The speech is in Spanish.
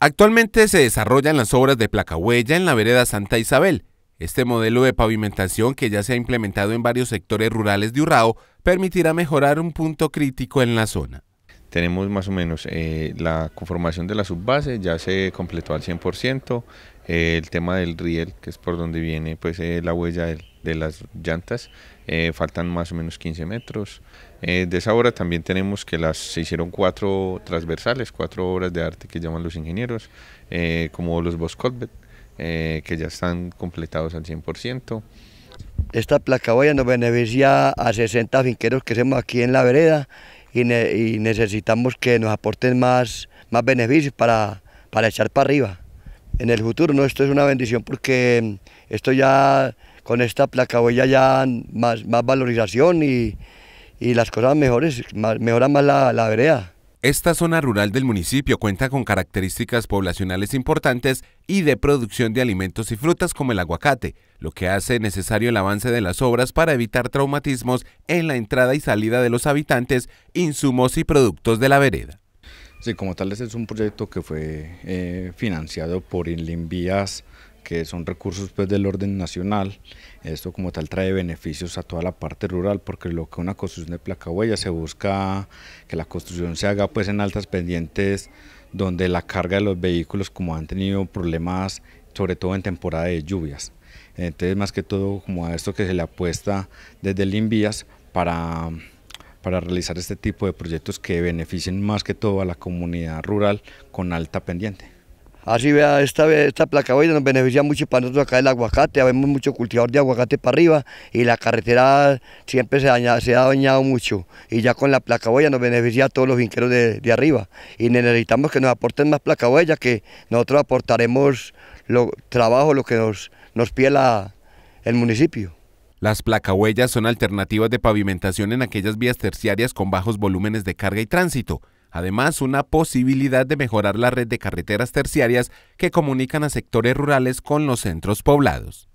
Actualmente se desarrollan las obras de placahuella en la vereda Santa Isabel. Este modelo de pavimentación que ya se ha implementado en varios sectores rurales de Urrao permitirá mejorar un punto crítico en la zona. Tenemos más o menos eh, la conformación de la subbase, ya se completó al 100%, eh, el tema del riel, que es por donde viene pues eh, la huella de, las llantas, eh, faltan más o menos 15 metros. de esa obra también tenemos que las se hicieron cuatro transversales, cuatro obras de arte que llaman los ingenieros, como los Boscolbet, que ya están completados al 100%. Esta placa huella nos beneficia a 60 finqueros que hacemos aquí en la vereda y, necesitamos que nos aporten más, más beneficios para echar para arriba en el futuro, ¿no? Esto es una bendición porque mm, esto ya, con esta placa huella ya más, más valorización y, las cosas mejores, mejoran más la, la vereda. Esta zona rural del municipio cuenta con características poblacionales importantes y de producción de alimentos y frutas como el aguacate, lo que hace necesario el avance de las obras para evitar traumatismos en la entrada y salida de los habitantes, insumos y productos de la vereda. Sí, como tal, este es un proyecto que fue eh, financiado por Inlinvías, que son recursos pues, del orden nacional. Esto como tal trae beneficios a toda la parte rural, porque lo que una construcción de placa huella se busca que la construcción se haga pues en altas pendientes, donde la carga de los vehículos como han tenido problemas, sobre todo en temporada de lluvias. Entonces, más que todo, como a esto que se le apuesta desde el para para realizar este tipo de proyectos que beneficien más que todo a la comunidad rural con alta pendiente. Así vea, esta, esta placa huella nos beneficia mucho para nosotros acá el aguacate, habemos mucho cultivador de aguacate para arriba y la carretera siempre se, se ha dañado mucho y ya con la placa huella nos beneficia a todos los vinqueros de, arriba y necesitamos que nos aporten más placa huella que nosotros aportaremos lo trabajo, lo que nos, nos pide el municipio. Las placahuellas son alternativas de pavimentación en aquellas vías terciarias con bajos volúmenes de carga y tránsito. Además, una posibilidad de mejorar la red de carreteras terciarias que comunican a sectores rurales con los centros poblados.